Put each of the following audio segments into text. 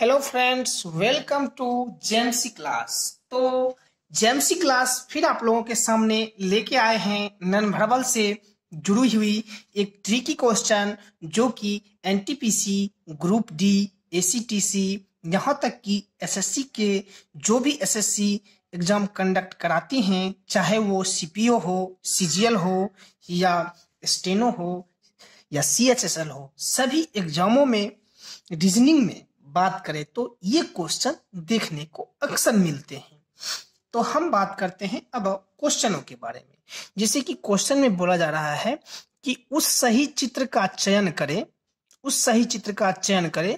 hello friends welcome to JMC class तो JMC class फिर आप लोगों के सामने लेके आए हैं नन भरवल से जुड़ी हुई एक ट्रिकी क्वेश्चन जो कि एनटीपीसी ग्रुप डी एसीटीसी यहाँ तक कि एसएससी के जो भी एसएससी एग्जाम कंडक्ट कराती हैं चाहे वो सीपीओ हो सीजीएल हो या स्टेनो e हो या सीएचएसएल हो सभी एग्जामों में रीजनिंग में बात करें तो ये क्वेश्चन देखने को अक्सर मिलते हैं तो हम बात करते हैं अब क्वेश्चनों के बारे में जैसे कि क्वेश्चन में बोला जा रहा है कि उस सही चित्र का चयन करें उस सही चित्र का चयन करें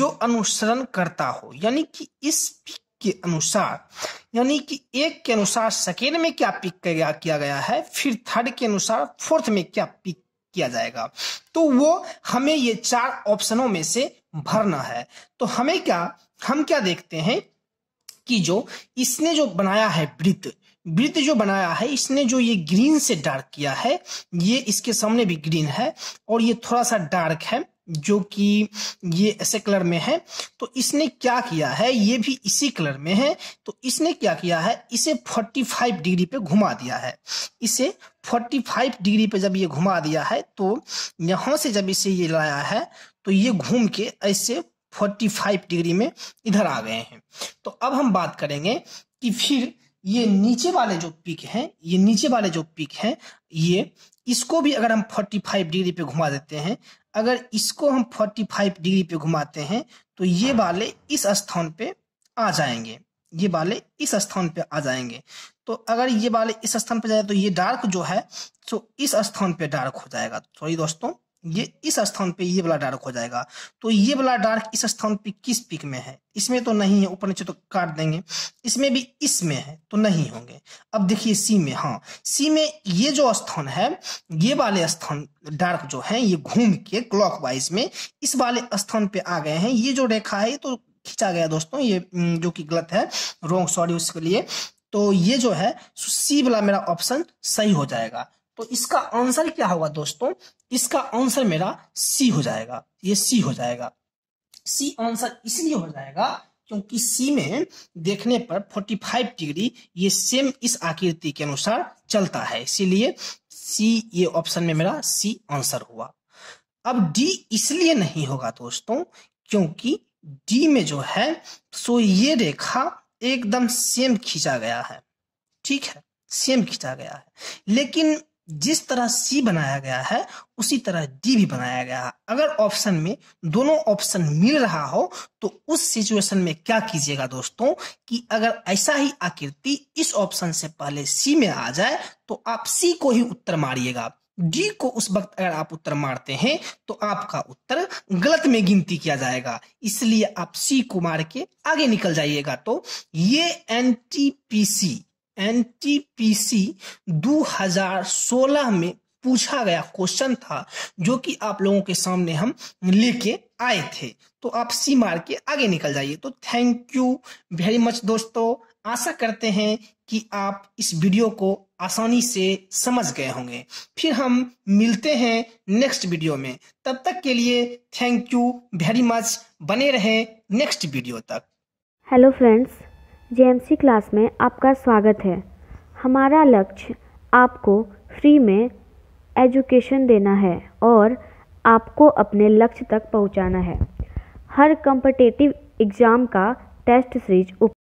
जो अनुसरण करता हो यानी कि इस पिक के अनुसार यानी कि एक के अनुसार सेकेंड में क्या पिक किया, किया गया है फिर थर्ड के अनुसार फोर्थ में क्या पिक किया जाएगा तो वो हमें ये चार ऑप्शनों में से भरना है तो हमें क्या हम क्या देखते हैं कि जो इसने जो बनाया है वृत्त वृत्त जो बनाया है इसने जो ये ग्रीन से डार्क किया है ये इसके सामने भी ग्रीन है और ये थोड़ा सा डार्क है जो कि ये ऐसे कलर में है तो इसने क्या किया है ये भी इसी कलर में है तो इसने क्या किया है इसे 45 डिग्री पे घुमा दिया है इसे 45 डिग्री पे जब ये घुमा दिया है तो यहाँ से जब इसे ये लाया है तो ये घूम के ऐसे 45 डिग्री में इधर आ गए हैं तो अब हम बात करेंगे कि फिर ये नीचे वाले जो पिक हैं ये नीचे वाले जो पिक हैं ये इसको भी अगर हम 45 डिग्री पे घुमा देते हैं अगर इसको हम 45 डिग्री पे घुमाते हैं तो ये वाले इस स्थान पे आ जाएंगे ये वाले इस स्थान पे आ जाएंगे तो अगर ये वाले इस स्थान पे जाए तो ये डार्क जो है सो इस स्थान पे डार्क हो जाएगा सॉरी दोस्तों ये इस स्थान पे ये वाला डार्क हो जाएगा तो ये वाला डार्क इस स्थान पे किस पिक में है इसमें तो नहीं है ऊपर नीचे तो काट देंगे इसमें भी इसमें है तो नहीं होंगे अब देखिए सी में हाँ सी में ये जो स्थान है ये वाले स्थान डार्क जो है ये घूम के क्लॉक वाइज में इस वाले स्थान पे आ गए हैं ये जो रेखा है तो खींचा गया दोस्तों ये जो कि गलत है रॉन्ग सॉरी उसके लिए तो ये जो है सी वाला मेरा ऑप्शन सही हो जाएगा तो इसका आंसर क्या होगा दोस्तों इसका आंसर मेरा सी हो जाएगा ये सी हो जाएगा सी आंसर इसलिए हो जाएगा क्योंकि सी में देखने पर 45 डिग्री ये सेम इस आकृति के अनुसार चलता है इसीलिए सी ये ऑप्शन में मेरा सी आंसर हुआ अब डी इसलिए नहीं होगा दोस्तों क्योंकि डी में जो है सो तो ये रेखा एकदम सेम खींचा गया है ठीक है सेम खींचा गया है लेकिन जिस तरह सी बनाया गया है उसी तरह डी भी बनाया गया है अगर ऑप्शन में दोनों ऑप्शन मिल रहा हो तो उस सिचुएशन में क्या कीजिएगा दोस्तों कि अगर ऐसा ही आकृति इस ऑप्शन से पहले सी में आ जाए तो आप सी को ही उत्तर मारिएगा डी को उस वक्त अगर आप उत्तर मारते हैं तो आपका उत्तर गलत में गिनती किया जाएगा इसलिए आप सी को मार के आगे निकल जाइएगा तो ये N T P C NTPC 2016 में पूछा गया क्वेश्चन था जो कि आप लोगों के सामने हम लेके आए थे तो आप सी मार के आगे निकल जाइए तो थैंक यू वेरी मच दोस्तों आशा करते हैं कि आप इस वीडियो को आसानी से समझ गए होंगे फिर हम मिलते हैं नेक्स्ट वीडियो में तब तक के लिए थैंक यू वेरी मच बने रहें नेक्स्ट वीडियो तक हेलो फ्रेंड्स जेएमसी क्लास में आपका स्वागत है हमारा लक्ष्य आपको फ्री में एजुकेशन देना है और आपको अपने लक्ष्य तक पहुंचाना है हर कम्पटेटिव एग्ज़ाम का टेस्ट सीरीज